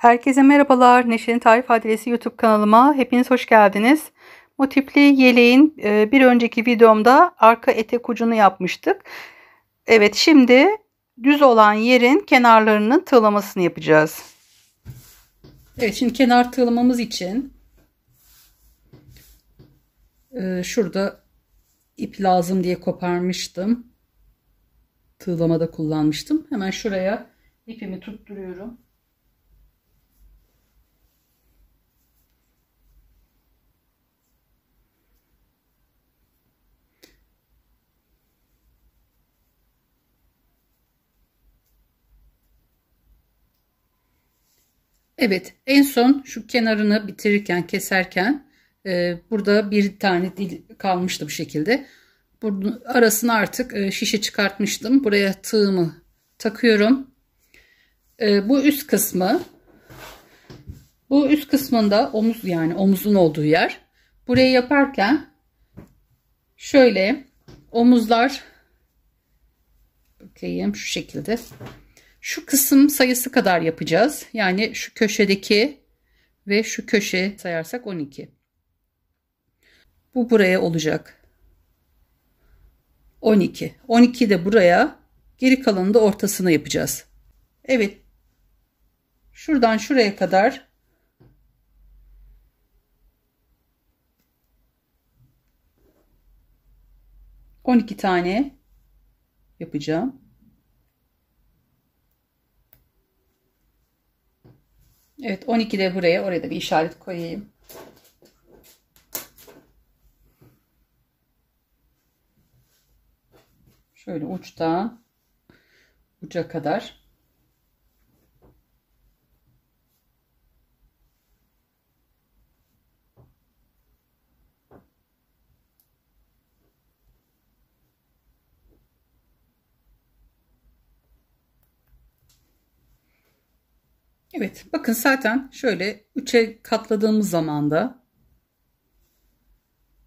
Herkese merhabalar. Neşe'nin Tarif Adresi YouTube kanalıma hepiniz hoş geldiniz. Motifli yeleğin e, bir önceki videomda arka etek ucunu yapmıştık. Evet şimdi düz olan yerin kenarlarının tığlamasını yapacağız. Evet şimdi kenar tığlamamız için e, şurada ip lazım diye koparmıştım. Tığlamada kullanmıştım. Hemen şuraya ipimi tutturuyorum. Evet en son şu kenarını bitirirken keserken e, burada bir tane dil kalmıştı bu şekilde. Bunun arasını artık e, şişe çıkartmıştım. Buraya tığımı takıyorum. E, bu üst kısmı bu üst kısmında omuz yani omuzun olduğu yer. Burayı yaparken şöyle omuzlar bakayım şu şekilde şu kısım sayısı kadar yapacağız. Yani şu köşedeki ve şu köşe sayarsak 12. Bu buraya olacak. 12. 12 de buraya geri kalanı da ortasına yapacağız. Evet. Şuradan şuraya kadar on iki tane yapacağım. Evet 12 de buraya oraya da bir işaret koyayım. Şöyle uçta uca kadar Evet bakın zaten şöyle 3'e katladığımız zaman da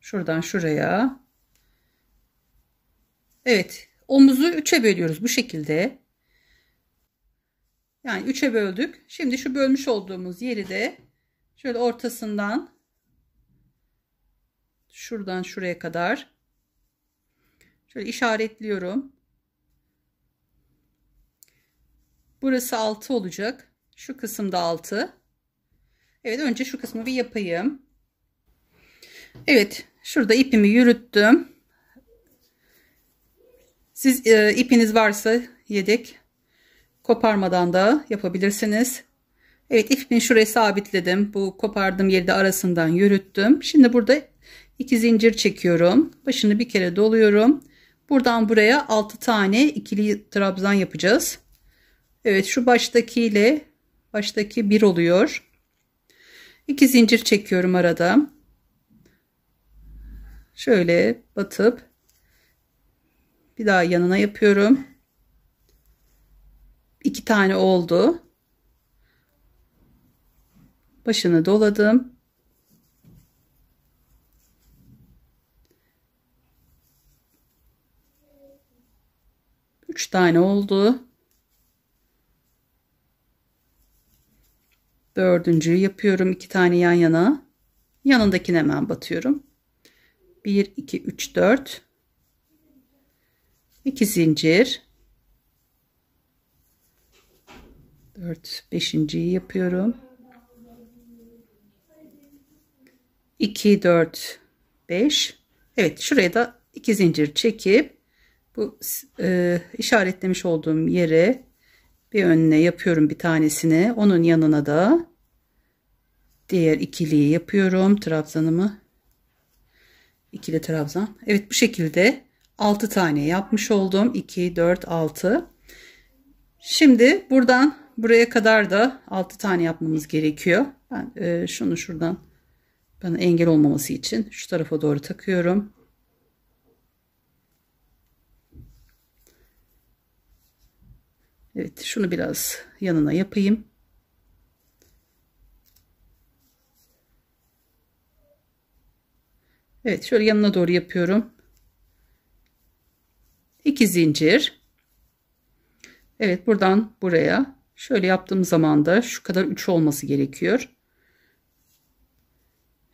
şuradan şuraya evet omuzu 3'e bölüyoruz bu şekilde. Yani 3'e böldük. Şimdi şu bölmüş olduğumuz yeri de şöyle ortasından şuradan şuraya kadar şöyle işaretliyorum. Burası 6 olacak. Şu kısımda 6. Evet önce şu kısmı bir yapayım. Evet şurada ipimi yürüttüm. Siz e, ipiniz varsa yedek koparmadan da yapabilirsiniz. Evet ipimi şuraya sabitledim. Bu kopardığım yerde arasından yürüttüm. Şimdi burada iki zincir çekiyorum. Başını bir kere doluyorum. Buradan buraya 6 tane ikili trabzan yapacağız. Evet şu baştaki ile baştaki bir oluyor İki zincir çekiyorum arada şöyle batıp bir daha yanına yapıyorum İki tane oldu başını doladım üç tane oldu Dördüncüyü yapıyorum. iki tane yan yana. yanındakini hemen batıyorum. 1, 2, 3, 4. 2 zincir. 4, 5.yi yapıyorum. 2, 4, 5. Evet şuraya da 2 zincir çekip bu e, işaretlemiş olduğum yere bir önüne yapıyorum bir tanesini onun yanına da diğer ikiliyi yapıyorum trabzanımı ikili trabzan Evet bu şekilde 6 tane yapmış oldum 2 4 6 şimdi buradan buraya kadar da 6 tane yapmamız gerekiyor ben e, şunu şuradan bana engel olmaması için şu tarafa doğru takıyorum Evet şunu biraz yanına yapayım. Evet şöyle yanına doğru yapıyorum. 2 zincir. Evet buradan buraya şöyle yaptığım zaman da şu kadar 3 olması gerekiyor.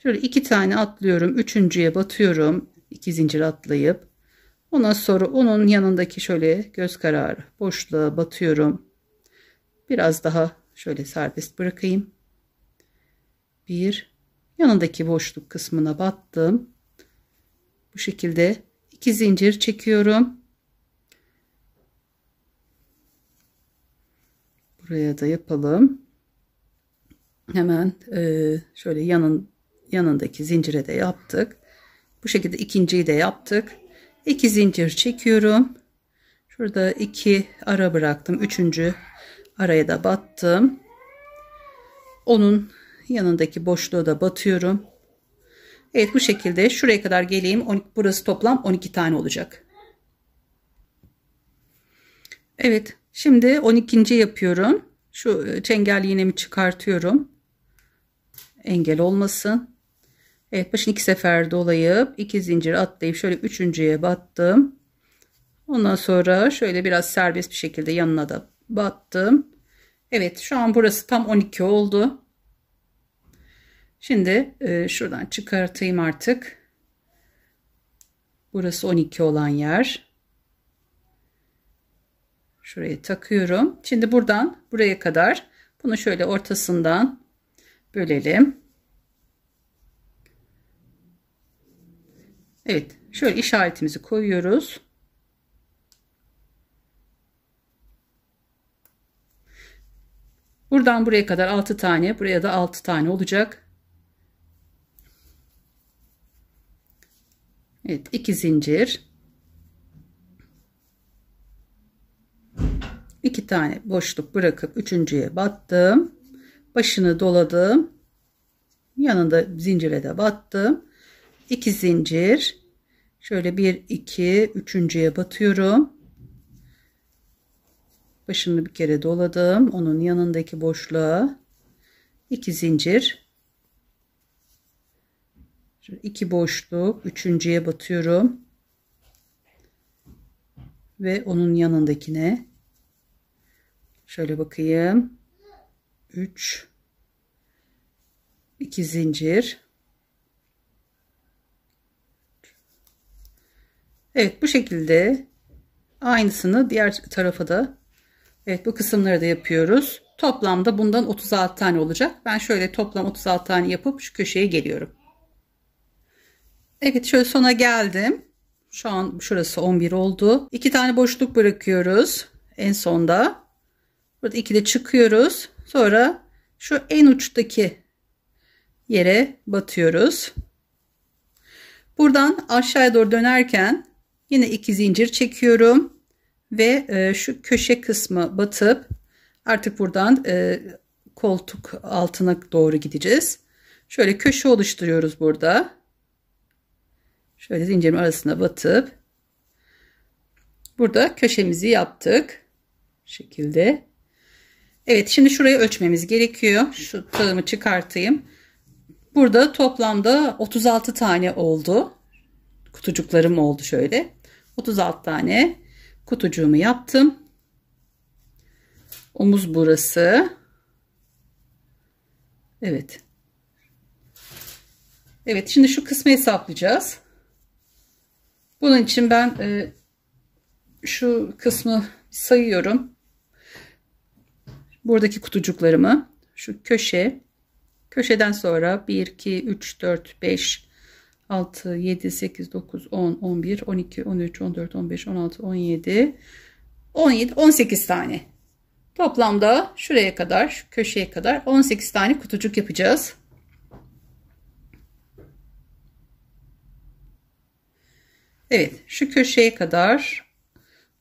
Şöyle iki tane atlıyorum. Üçüncüye batıyorum. 2 zincir atlayıp Ondan sonra onun yanındaki şöyle göz kararı boşluğa batıyorum. Biraz daha şöyle serbest bırakayım. Bir yanındaki boşluk kısmına battım. Bu şekilde iki zincir çekiyorum. Buraya da yapalım. Hemen e, şöyle yanın yanındaki zincire de yaptık. Bu şekilde ikinciyi de yaptık. 2 zincir çekiyorum. Şurada 2 ara bıraktım. 3. araya da battım. Onun yanındaki boşluğa da batıyorum. Evet bu şekilde şuraya kadar geleyim. Burası toplam 12 tane olacak. Evet şimdi 12. yapıyorum. Şu e, çengel iğnemi çıkartıyorum. Engel olmasın. Evet başını iki sefer dolayıp iki zincir atlayıp şöyle üçüncüye battım. Ondan sonra şöyle biraz serbest bir şekilde yanına da battım. Evet şu an burası tam 12 oldu. Şimdi e, şuradan çıkartayım artık. Burası 12 olan yer. Şuraya takıyorum. Şimdi buradan buraya kadar bunu şöyle ortasından bölelim. Evet şöyle işaretimizi koyuyoruz. Buradan buraya kadar 6 tane buraya da 6 tane olacak. Evet 2 zincir. 2 tane boşluk bırakıp üçüncüye battım. Başını doladım. Yanında zincire de battım. 2 zincir şöyle 1 2 üçüncüye batıyorum başını bir kere doladım onun yanındaki boşluğa 2 zincir 2 boşluk üçüncüye batıyorum ve onun yanındakine şöyle bakayım 3 2 zincir Evet bu şekilde aynısını diğer tarafa da evet bu kısımları da yapıyoruz. Toplamda bundan 36 tane olacak. Ben şöyle toplam 36 tane yapıp şu köşeye geliyorum. Evet şöyle sona geldim. Şu an şurası 11 oldu. 2 tane boşluk bırakıyoruz en sonda. Burada de çıkıyoruz. Sonra şu en uçtaki yere batıyoruz. Buradan aşağıya doğru dönerken Yine iki zincir çekiyorum ve e, şu köşe kısmı batıp artık buradan e, koltuk altına doğru gideceğiz. Şöyle köşe oluşturuyoruz burada. Şöyle zincirin arasına batıp burada köşemizi yaptık. şekilde. Evet şimdi şurayı ölçmemiz gerekiyor. Şu tığımı çıkartayım. Burada toplamda 36 tane oldu. Kutucuklarım oldu şöyle. 36 tane kutucuğumu yaptım. Omuz burası. Evet. Evet şimdi şu kısmı hesaplayacağız. Bunun için ben e, şu kısmı sayıyorum. Buradaki kutucuklarımı şu köşe köşeden sonra 1 2 3 4 5 6, 7, 8, 9, 10, 11, 12, 13, 14, 15, 16, 17, 17, 18 tane. Toplamda şuraya kadar, şu köşeye kadar 18 tane kutucuk yapacağız. Evet, şu köşeye kadar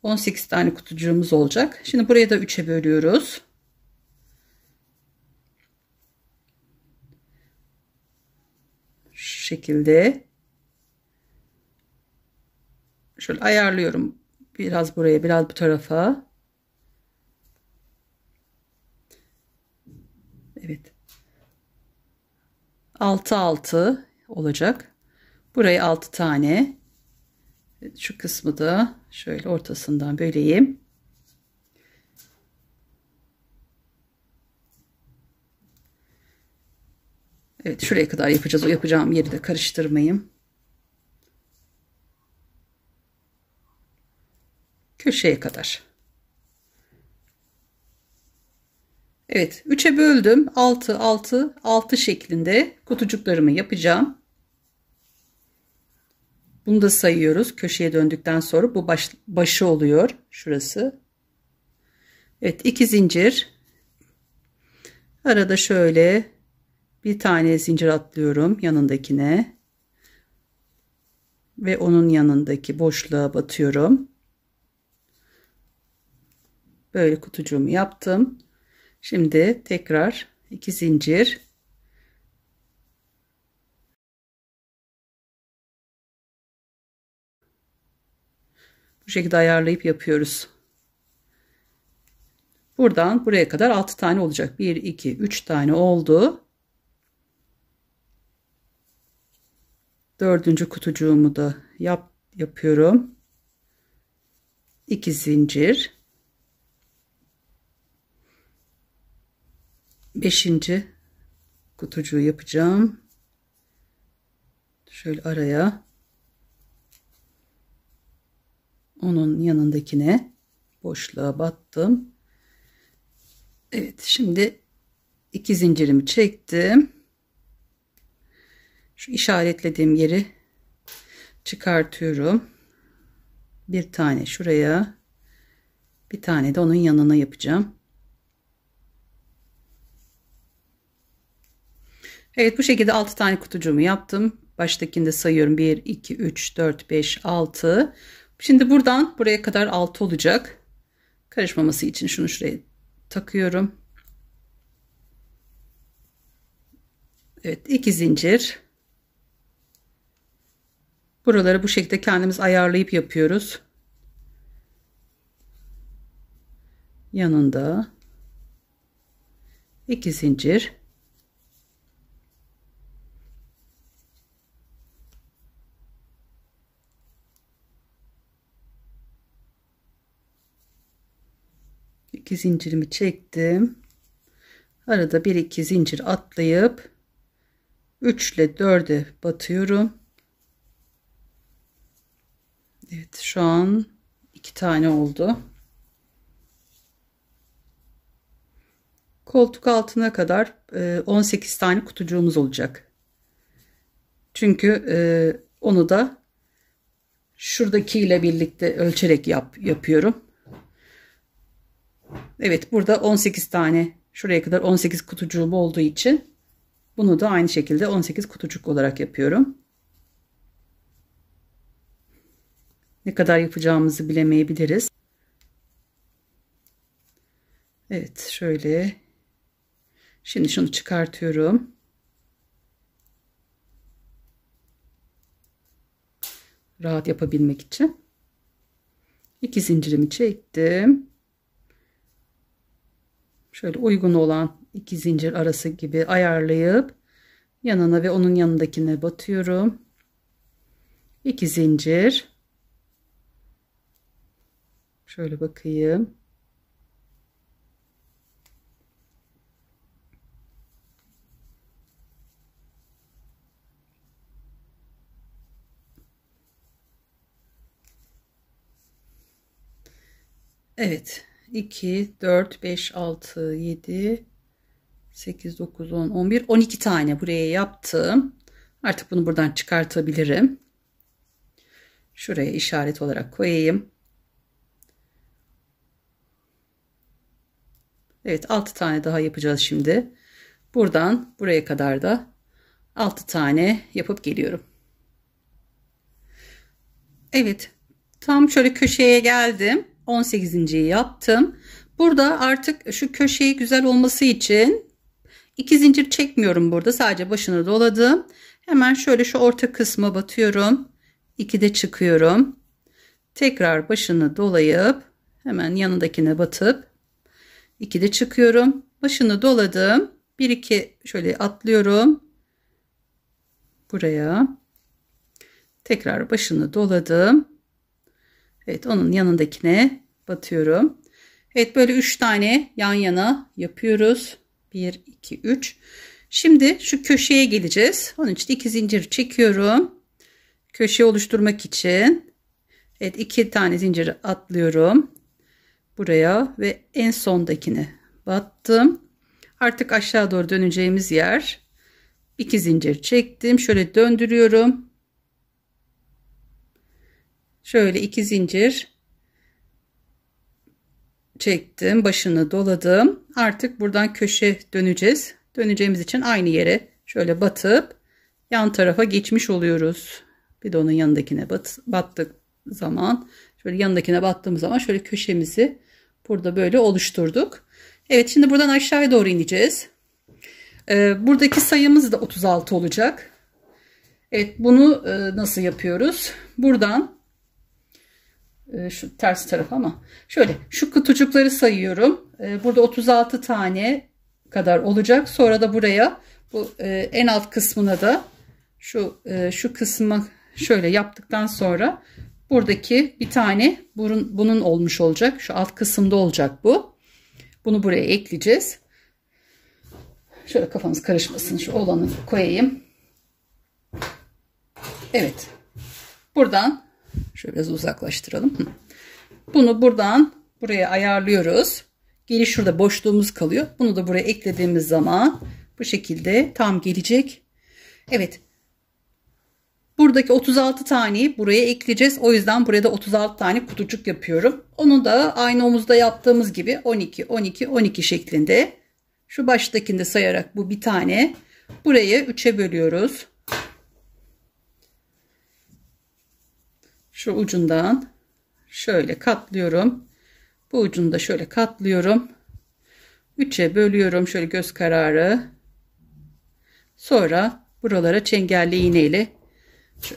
18 tane kutucuğumuz olacak. Şimdi buraya da 3'e bölüyoruz. şekilde şöyle ayarlıyorum. Biraz buraya, biraz bu tarafa. Evet. 6 6 olacak. Buraya 6 tane. Şu kısmı da şöyle ortasından böleyim. Evet şuraya kadar yapacağız. O yapacağım yeri de karıştırmayayım. Köşeye kadar. Evet 3'e böldüm. 6 6 6 şeklinde kutucuklarımı yapacağım. Bunu da sayıyoruz. Köşeye döndükten sonra bu baş, başı oluyor. Şurası. Evet iki zincir. Arada şöyle bir tane zincir atlıyorum yanındakine ve onun yanındaki boşluğa batıyorum böyle kutucuğumu yaptım şimdi tekrar iki zincir bu şekilde ayarlayıp yapıyoruz buradan buraya kadar 6 tane olacak 1 2 3 tane oldu dördüncü kutucuğumu da yap, yapıyorum. İki zincir. Beşinci kutucuğu yapacağım. Şöyle araya onun yanındakine boşluğa battım. Evet şimdi iki zincirimi çektim şu işaretlediğim yeri çıkartıyorum. Bir tane şuraya, bir tane de onun yanına yapacağım. Evet bu şekilde 6 tane kutucuğumu yaptım. Baştakini de sayıyorum. 1, 2, 3, 4, 5, 6. Şimdi buradan buraya kadar 6 olacak. Karışmaması için şunu şuraya takıyorum. Evet iki zincir Buraları bu şekilde kendimiz ayarlayıp yapıyoruz. Yanında 2 zincir İki zincirimi çektim. Arada bir iki zincir atlayıp 3 ile 4'e batıyorum. Evet şu an iki tane oldu. Koltuk altına kadar 18 e, tane kutucuğumuz olacak. Çünkü e, onu da şuradaki ile birlikte ölçerek yap, yapıyorum. Evet burada 18 tane şuraya kadar 18 kutucuğum olduğu için bunu da aynı şekilde 18 kutucuk olarak yapıyorum. Ne kadar yapacağımızı bilemeyebiliriz. Evet şöyle. Şimdi şunu çıkartıyorum. Rahat yapabilmek için. 2 zincirimi çektim. Şöyle uygun olan iki zincir arası gibi ayarlayıp yanına ve onun yanındakine batıyorum. 2 zincir Şöyle bakayım. Evet. 2, 4, 5, 6, 7, 8, 9, 10, 11, 12 tane buraya yaptım. Artık bunu buradan çıkartabilirim. Şuraya işaret olarak koyayım. Evet 6 tane daha yapacağız şimdi. Buradan buraya kadar da 6 tane yapıp geliyorum. Evet tam şöyle köşeye geldim. 18. yaptım. Burada artık şu köşeyi güzel olması için iki zincir çekmiyorum burada. Sadece başını doladım. Hemen şöyle şu orta kısmı batıyorum. 2'de çıkıyorum. Tekrar başını dolayıp hemen yanındakine batıp 2 de çıkıyorum. Başını doladım. 1 2 şöyle atlıyorum. Buraya. Tekrar başını doladım. Evet onun yanındakine batıyorum. Evet böyle 3 tane yan yana yapıyoruz. 1 2 3. Şimdi şu köşeye geleceğiz. Onun için 2 zincir çekiyorum. Köşe oluşturmak için. Evet 2 tane zinciri atlıyorum buraya ve en sondakini battım. Artık aşağı doğru döneceğimiz yer. İki zincir çektim. Şöyle döndürüyorum. Şöyle iki zincir çektim. Başını doladım. Artık buradan köşe döneceğiz. Döneceğimiz için aynı yere şöyle batıp yan tarafa geçmiş oluyoruz. Bir de onun yanındakine bat, battık zaman şöyle yanındakine battığımız zaman şöyle köşemizi Burada böyle oluşturduk. Evet şimdi buradan aşağıya doğru ineceğiz. Ee, buradaki sayımız da 36 olacak. Evet bunu e, nasıl yapıyoruz? Buradan e, şu ters taraf ama şöyle şu kutucukları sayıyorum. E, burada 36 tane kadar olacak. Sonra da buraya bu e, en alt kısmına da şu e, şu kısmı şöyle yaptıktan sonra Buradaki bir tane burun, bunun olmuş olacak. Şu alt kısımda olacak bu. Bunu buraya ekleyeceğiz. Şöyle kafanız karışmasın. Şu olanı koyayım. Evet. Buradan şöyle biraz uzaklaştıralım. Bunu buradan buraya ayarlıyoruz. Geri şurada boşluğumuz kalıyor. Bunu da buraya eklediğimiz zaman bu şekilde tam gelecek. Evet Buradaki 36 taneyi buraya ekleyeceğiz. O yüzden buraya da 36 tane kutucuk yapıyorum. Onu da aynı omuzda yaptığımız gibi 12, 12, 12 şeklinde. Şu baştakinde sayarak bu bir tane. Buraya 3'e bölüyoruz. Şu ucundan şöyle katlıyorum. Bu ucunu da şöyle katlıyorum. 3'e bölüyorum şöyle göz kararı. Sonra buralara çengelli iğneyle. ile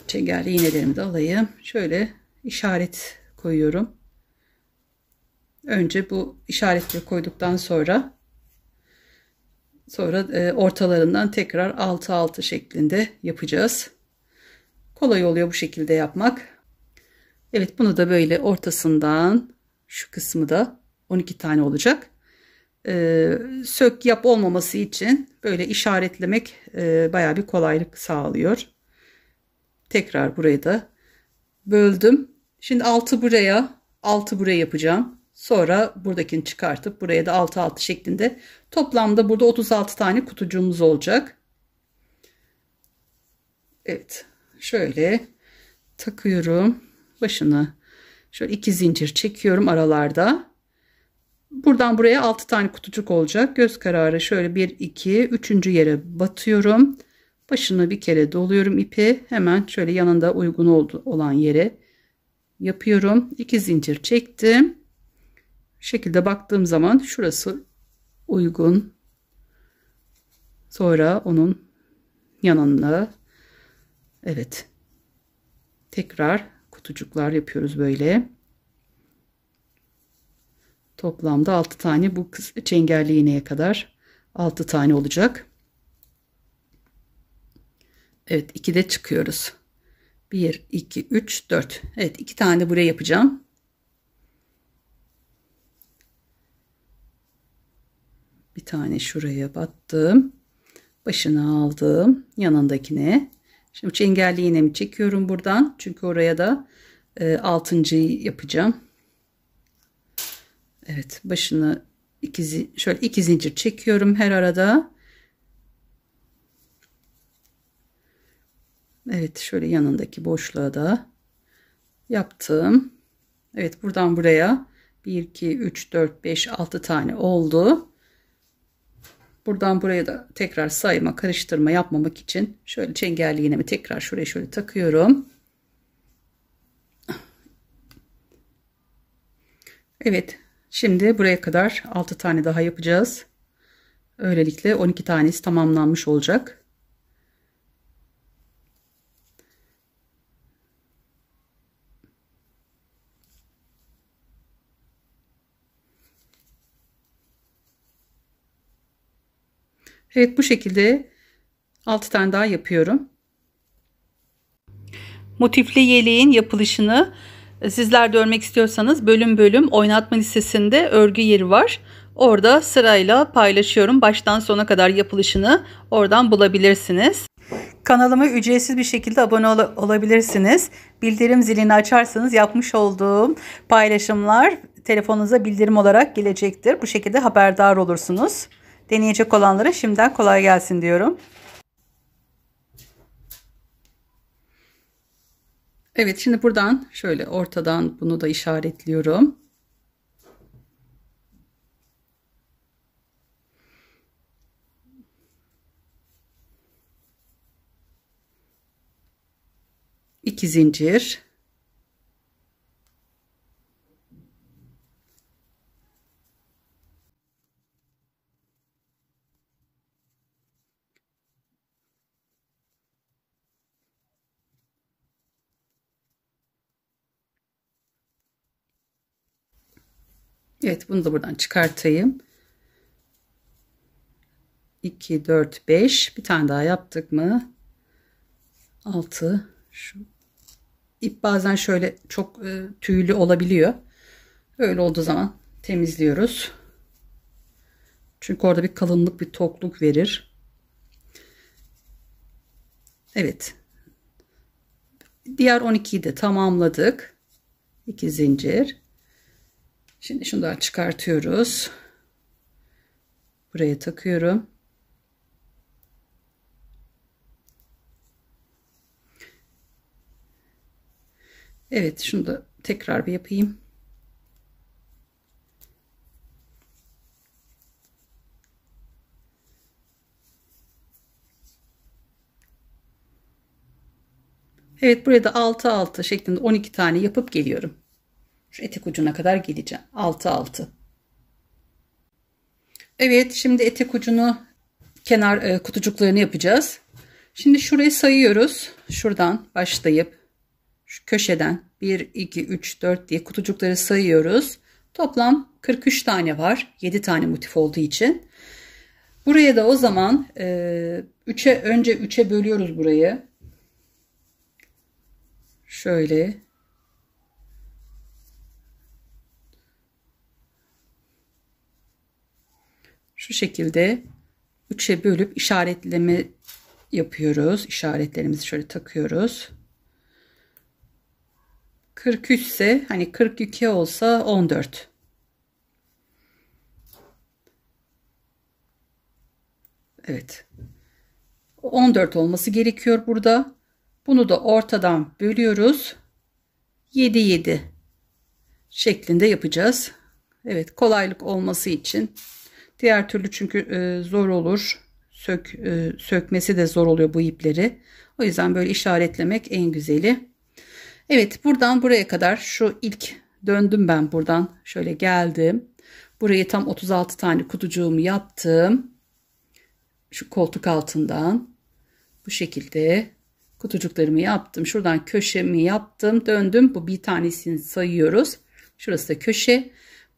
çengelli iğnelerimi de alayım. Şöyle işaret koyuyorum. Önce bu işaretleri koyduktan sonra sonra e, ortalarından tekrar 6 6 şeklinde yapacağız. Kolay oluyor bu şekilde yapmak. Evet bunu da böyle ortasından şu kısmı da 12 tane olacak. E, sök yap olmaması için böyle işaretlemek e, baya bir kolaylık sağlıyor. Tekrar burayı da böldüm. Şimdi 6 buraya 6 buraya yapacağım. Sonra buradakini çıkartıp buraya da 6 6 şeklinde toplamda burada 36 tane kutucuğumuz olacak. Evet. Şöyle takıyorum. Başını şöyle iki zincir çekiyorum aralarda. Buradan buraya 6 tane kutucuk olacak. Göz kararı şöyle 1 2 3. yere batıyorum. Başını bir kere doluyorum ipi. Hemen şöyle yanında uygun oldu olan yere yapıyorum. İki zincir çektim. Bu şekilde baktığım zaman şurası uygun. Sonra onun yanında evet tekrar kutucuklar yapıyoruz böyle. Toplamda 6 tane bu çengelli iğneye kadar 6 tane olacak. Evet 2'de çıkıyoruz. 1, 2, 3, 4. Evet 2 tane buraya yapacağım. Bir tane şuraya battım. Başını aldım. Yanındakine. Şimdi çengelli iğnemi çekiyorum buradan. Çünkü oraya da e, altıncıyı yapacağım. Evet başını iki, şöyle iki zincir çekiyorum her arada. Evet şöyle yanındaki boşluğa da yaptım. Evet buradan buraya 1 2 3 4 5 6 tane oldu. Buradan buraya da tekrar sayma karıştırma yapmamak için şöyle çengelli iğnemi tekrar şuraya şöyle takıyorum. Evet şimdi buraya kadar 6 tane daha yapacağız. Öylelikle 12 tanesi tamamlanmış olacak. Evet bu şekilde 6 tane daha yapıyorum. Motifli yeleğin yapılışını e, sizler de örmek istiyorsanız bölüm bölüm oynatma listesinde örgü yeri var. Orada sırayla paylaşıyorum. Baştan sona kadar yapılışını oradan bulabilirsiniz. Kanalıma ücretsiz bir şekilde abone ol olabilirsiniz. Bildirim zilini açarsanız yapmış olduğum paylaşımlar telefonunuza bildirim olarak gelecektir. Bu şekilde haberdar olursunuz. Deneyecek olanlara şimdiden kolay gelsin diyorum. Evet şimdi buradan şöyle ortadan bunu da işaretliyorum. İki zincir Evet bunu da buradan çıkartayım. 2, 4, 5 bir tane daha yaptık mı 6 şu ip bazen şöyle çok e, tüylü olabiliyor. Öyle olduğu zaman temizliyoruz. Çünkü orada bir kalınlık bir tokluk verir. Evet. Diğer 12'yi de tamamladık. 2 zincir. Şimdi şundan çıkartıyoruz. Buraya takıyorum. Evet şunu da tekrar bir yapayım. Evet burada 6 6 şeklinde 12 tane yapıp geliyorum. Şu etek ucuna kadar geleceğim. 6 6. Evet şimdi etek ucunu kenar e, kutucuklarını yapacağız. Şimdi şurayı sayıyoruz. Şuradan başlayıp şu köşeden 1 2 3 4 diye kutucukları sayıyoruz. Toplam 43 tane var. 7 tane motif olduğu için. Buraya da o zaman e, 3'e önce 3'e bölüyoruz burayı. Şöyle şu şekilde üç'e bölüp işaretleme yapıyoruz. İşaretlerimizi şöyle takıyoruz. 43 ise hani 42 olsa 14. Evet. 14 olması gerekiyor burada. Bunu da ortadan bölüyoruz. 7 7 şeklinde yapacağız. Evet kolaylık olması için Diğer türlü çünkü e, zor olur. Sök, e, sökmesi de zor oluyor bu ipleri. O yüzden böyle işaretlemek en güzeli. Evet buradan buraya kadar şu ilk döndüm ben buradan. Şöyle geldim. Burayı tam 36 tane kutucuğumu yaptım. Şu koltuk altından bu şekilde kutucuklarımı yaptım. Şuradan köşemi yaptım. Döndüm. Bu bir tanesini sayıyoruz. Şurası da köşe.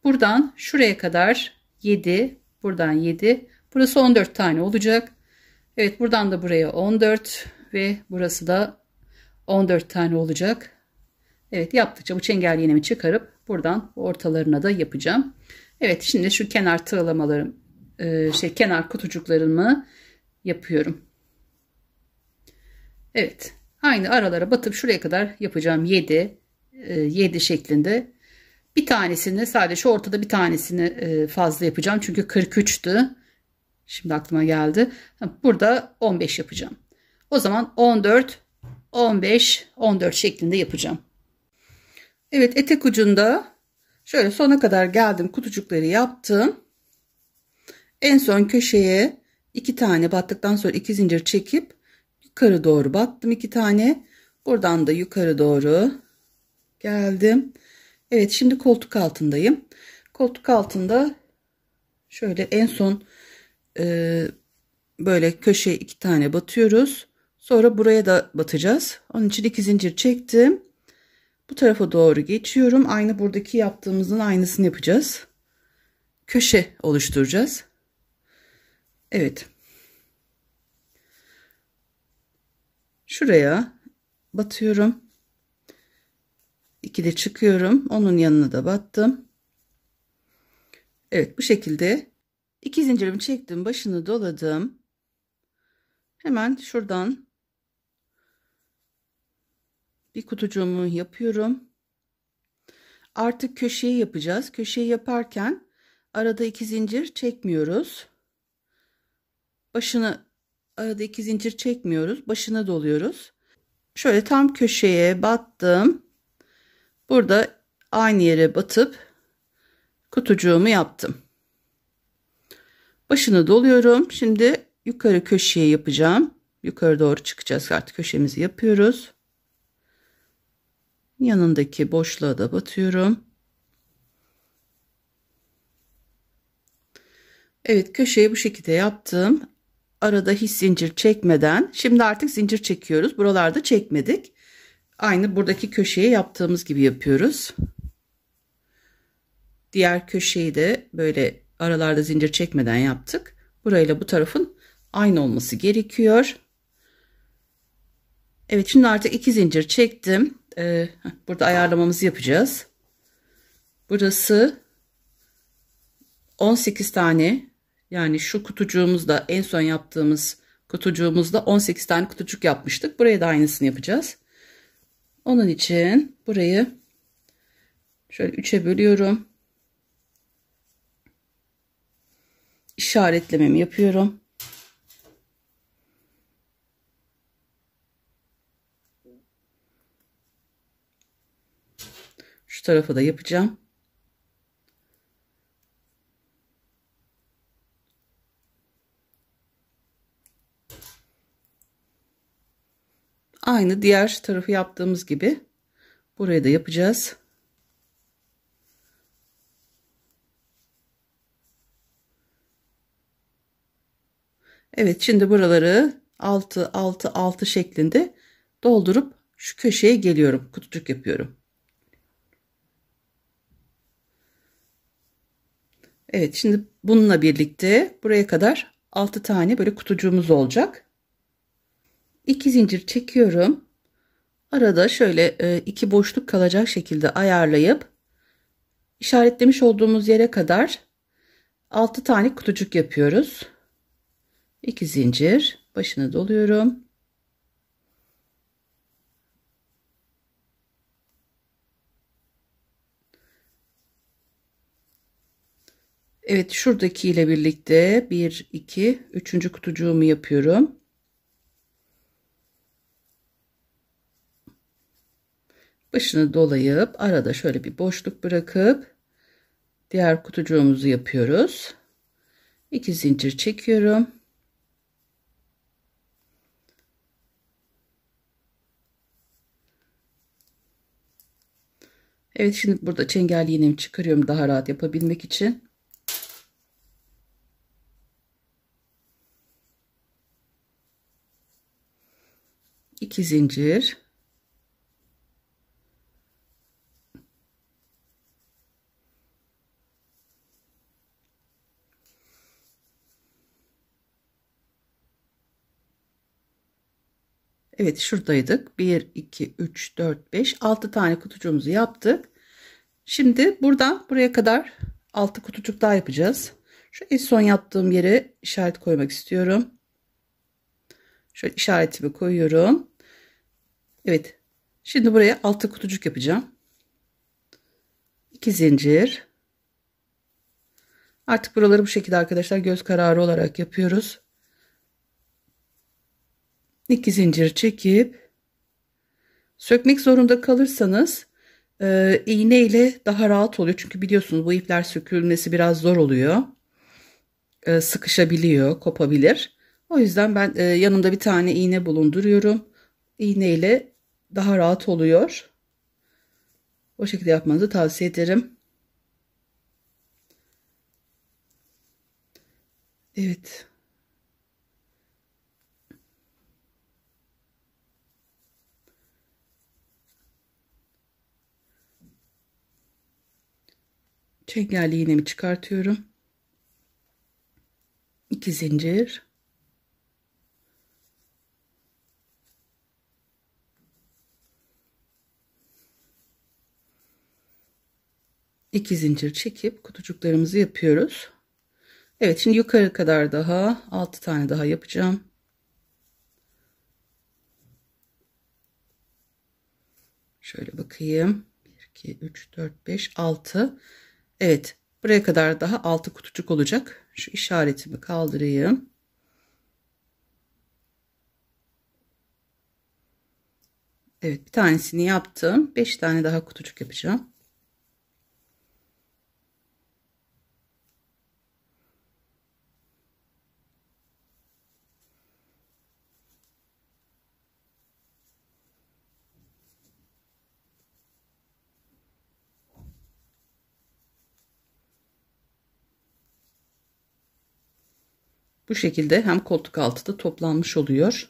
Buradan şuraya kadar 7 Buradan 7. Burası 14 tane olacak. Evet buradan da buraya 14 ve burası da 14 tane olacak. Evet yaptıkça bu çengel iğnemi çıkarıp buradan ortalarına da yapacağım. Evet şimdi şu kenar tığlamalarım e, şey kenar kutucuklarımı yapıyorum. Evet aynı aralara batıp şuraya kadar yapacağım 7 e, 7 şeklinde bir tanesini sadece ortada bir tanesini e, fazla yapacağım. Çünkü 43'tü. Şimdi aklıma geldi. Burada 15 yapacağım. O zaman 14, 15, 14 şeklinde yapacağım. Evet etek ucunda şöyle sona kadar geldim. Kutucukları yaptım. En son köşeye iki tane battıktan sonra iki zincir çekip yukarı doğru battım iki tane. Buradan da yukarı doğru geldim. Evet şimdi koltuk altındayım. Koltuk altında şöyle en son e, böyle köşe iki tane batıyoruz. Sonra buraya da batacağız. Onun için iki zincir çektim. Bu tarafa doğru geçiyorum. Aynı buradaki yaptığımızın aynısını yapacağız. Köşe oluşturacağız. Evet. Şuraya batıyorum ikili çıkıyorum. Onun yanına da battım. Evet bu şekilde iki zincirimi çektim. Başını doladım. Hemen şuradan bir kutucuğumu yapıyorum. Artık köşeyi yapacağız. Köşeyi yaparken arada iki zincir çekmiyoruz. Başını arada iki zincir çekmiyoruz. Başına doluyoruz. Şöyle tam köşeye battım. Burada aynı yere batıp kutucuğumu yaptım. Başını doluyorum. Şimdi yukarı köşeye yapacağım. Yukarı doğru çıkacağız artık köşemizi yapıyoruz. Yanındaki boşluğa da batıyorum. Evet köşeyi bu şekilde yaptım. Arada hiç zincir çekmeden şimdi artık zincir çekiyoruz. Buralarda çekmedik. Aynı buradaki köşeye yaptığımız gibi yapıyoruz. Diğer köşeyi de böyle aralarda zincir çekmeden yaptık. Burayla bu tarafın aynı olması gerekiyor. Evet şimdi artık iki zincir çektim. Ee, burada ayarlamamızı yapacağız. Burası 18 tane yani şu kutucuğumuzda en son yaptığımız kutucuğumuzda 18 tane kutucuk yapmıştık. Buraya da aynısını yapacağız. Onun için burayı şöyle üçe bölüyorum. İşaretlememi yapıyorum. Şu tarafa da yapacağım. Aynı diğer tarafı yaptığımız gibi buraya da yapacağız. Evet şimdi buraları 6 6 6 şeklinde doldurup şu köşeye geliyorum. Kutucuk yapıyorum. Evet şimdi bununla birlikte buraya kadar 6 tane böyle kutucuğumuz olacak. 2 zincir çekiyorum. Arada şöyle e, iki boşluk kalacak şekilde ayarlayıp işaretlemiş olduğumuz yere kadar 6 tane kutucuk yapıyoruz. 2 zincir başını doluyorum. Evet şuradaki ile birlikte 1 2 3. kutucuğumu yapıyorum. Başını dolayıp arada şöyle bir boşluk bırakıp diğer kutucuğumuzu yapıyoruz. 2 zincir çekiyorum. Evet şimdi burada çengel iğnemi çıkarıyorum daha rahat yapabilmek için. İki zincir. Evet şuradaydık. 1, 2, 3, 4, 5, 6 tane kutucuğumuzu yaptık. Şimdi buradan buraya kadar 6 kutucuk daha yapacağız. Şu en son yaptığım yere işaret koymak istiyorum. Şöyle işaretimi koyuyorum. Evet. Şimdi buraya 6 kutucuk yapacağım. 2 zincir. Artık buraları bu şekilde arkadaşlar göz kararı olarak yapıyoruz. 2 zincir çekip sökmek zorunda kalırsanız e, iğne ile daha rahat oluyor. Çünkü biliyorsunuz bu ipler sökülmesi biraz zor oluyor. E, sıkışabiliyor, kopabilir. O yüzden ben e, yanımda bir tane iğne bulunduruyorum. iğne ile daha rahat oluyor. O şekilde yapmanızı tavsiye ederim. Evet. çengelli iğnemi çıkartıyorum. 2 zincir. İki zincir çekip kutucuklarımızı yapıyoruz. Evet şimdi yukarı kadar daha altı tane daha yapacağım. Şöyle bakayım. 1 2 3 4 5 6 Evet buraya kadar daha 6 kutucuk olacak. Şu işaretimi kaldırayım. Evet bir tanesini yaptım. 5 tane daha kutucuk yapacağım. Bu şekilde hem koltuk altı da toplanmış oluyor.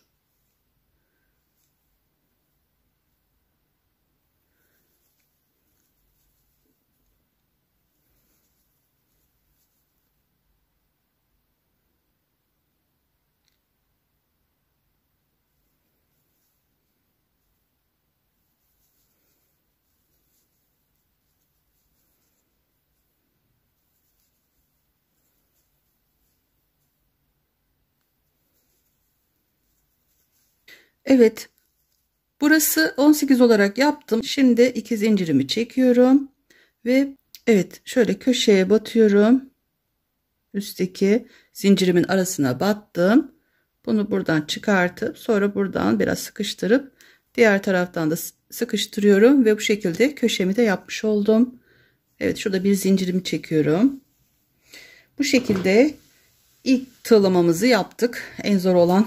Evet. Burası 18 olarak yaptım. Şimdi iki zincirimi çekiyorum. Ve evet şöyle köşeye batıyorum. Üstteki zincirimin arasına battım. Bunu buradan çıkartıp sonra buradan biraz sıkıştırıp diğer taraftan da sıkıştırıyorum ve bu şekilde köşemi de yapmış oldum. Evet şurada bir zincirimi çekiyorum. Bu şekilde ilk tığlamamızı yaptık. En zor olan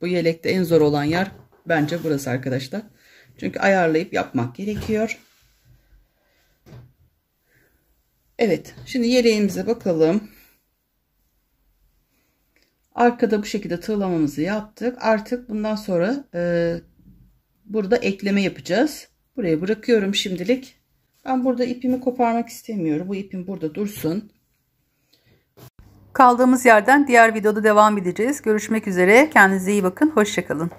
bu yelekte en zor olan yer bence burası arkadaşlar. Çünkü ayarlayıp yapmak gerekiyor. Evet şimdi yeleğimize bakalım. Arkada bu şekilde tığlamamızı yaptık. Artık bundan sonra e, burada ekleme yapacağız. Buraya bırakıyorum şimdilik. Ben burada ipimi koparmak istemiyorum. Bu ipim burada dursun. Kaldığımız yerden diğer videoda devam edeceğiz. Görüşmek üzere. Kendinize iyi bakın. Hoşçakalın.